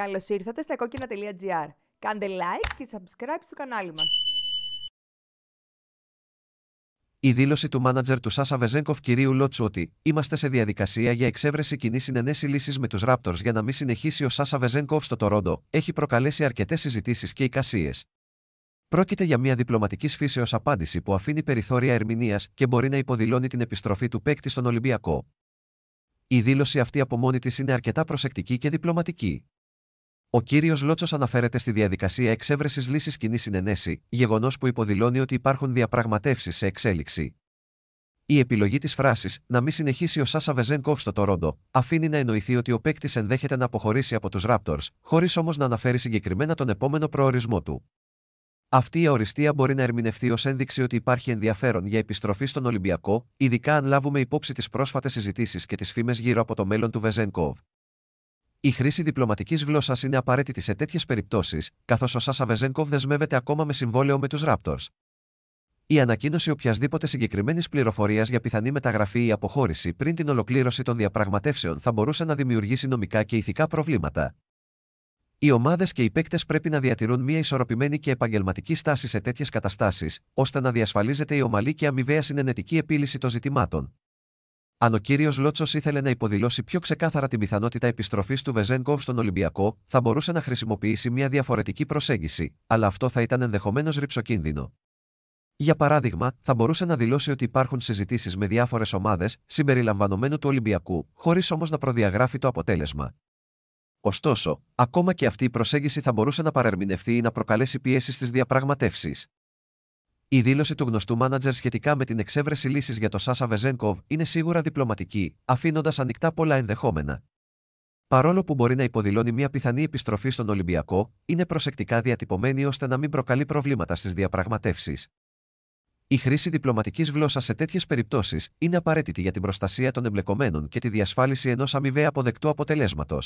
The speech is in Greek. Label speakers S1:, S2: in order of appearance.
S1: Καλώς ήρθατε στα κόκκινα.gr. Κάντε like και subscribe στο κανάλι μας. Η δήλωση του μάνατζερ του Σάσα Βεζέγκοφ κυρίου Λότσου ότι είμαστε σε διαδικασία για εξέβρεση κοινή συνενέση λύσης με τους Ράπτορ για να μην συνεχίσει ο Σάσα Βεζέγκοφ στο Τορόντο έχει προκαλέσει αρκετές συζητήσεις και εικασίες. Πρόκειται για μια διπλωματικής φύσεως απάντηση που αφήνει περιθώρια ερμηνείας και μπορεί να υποδηλώνει την επιστροφή του παίκτη στον Ολυμπιακό. Η δήλωση αυτή από μόνη της είναι αρκετά προσεκτική και διπλωματική. Ο κύριος Λότσος αναφέρεται στη διαδικασία εξέβρεσης λύσης κοινή συνενέση, γεγονός που υποδηλώνει ότι υπάρχουν διαπραγματεύσεις σε εξέλιξη. Η επιλογή της φράσης να μην συνεχίσει ο Σάσα Βεζένκοφ στο Τορόντο αφήνει να εννοηθεί ότι ο παίκτης ενδέχεται να αποχωρήσει από τους Raptors, χωρίς όμως να αναφέρει συγκεκριμένα τον επόμενο προορισμό του. Αυτή η οριστία μπορεί να ερμηνευτεί ως ένδειξη ότι υπάρχει ενδιαφέρον για επιστροφή στον Ολυμπιακό, ειδικά αν λάβουμε υπόψη τις πρόσφατες συζητήσεις και τις φήμες γύρω από το μέλλον του Βεζένκοβ. Η χρήση διπλωματικής γλώσσας είναι απαραίτητη σε τέτοιες περιπτώσεις, καθώς ο Σάσα Βεζένκοβ δεσμεύεται ακόμα με συμβόλαιο με τους Raptors. Η ανακοίνωση οποιασδήποτε συγκεκριμένης πληροφορίας για πιθανή μεταγραφή ή αποχώρηση πριν την ολοκλήρωση των διαπραγματεύσεων θα μπορούσε να δημιουργήσει νομικά και ηθικά προβλήματα. Οι ομάδες και οι παίκτες πρέπει να διατηρούν μια ισορροπημένη και επαγγελματική στάση σε τέτοιες καταστάσεις, ώστε να διασφαλίζεται η ομαλή και αμοιβαία συνενετική επίλυση των ζητημάτων. Αν ο κύριος Λότσος ήθελε να υποδηλώσει πιο ξεκάθαρα την πιθανότητα επιστροφής του Βεζέγκοβ στον Ολυμπιακό, θα μπορούσε να χρησιμοποιήσει μια διαφορετική προσέγγιση, αλλά αυτό θα ήταν ενδεχομένως ρηψοκίνδυνο. Για παράδειγμα, θα μπορούσε να δηλώσει ότι υπάρχουν συζητήσεις με διάφορες ομάδες, συμπεριλαμβανομένου του Ολυμπιακού, χωρίς όμως να προδιαγράφει το αποτέλεσμα. Ωστόσο, ακόμα και αυτή η προσέγγιση θα μπορούσε να παρερμηνευτεί ή να προκαλέσει πιέσεις στις διαπραγματεύσεις. Η δήλωση του γνωστού μάνατζερ σχετικά με την εξέβρεση λύσης για το Σάσα Βεζένκοβ είναι σίγουρα διπλωματική, αφήνοντας ανοιχτά πολλά ενδεχόμενα. Παρόλο που μπορεί να υποδηλώνει μια πιθανή επιστροφή στον Ολυμπιακό, είναι προσεκτικά διατυπωμένη ώστε να μην προκαλεί προβλήματα στις διαπραγματεύσεις. Η χρήση διπλωματικής γλώσσας σε τέτοιες περιπτώσεις είναι απαραίτητη για την προστασία των εμπλεκομένων και τη διασφάλιση ενός αμοιβαία αποδεκτού αποτελέσματος.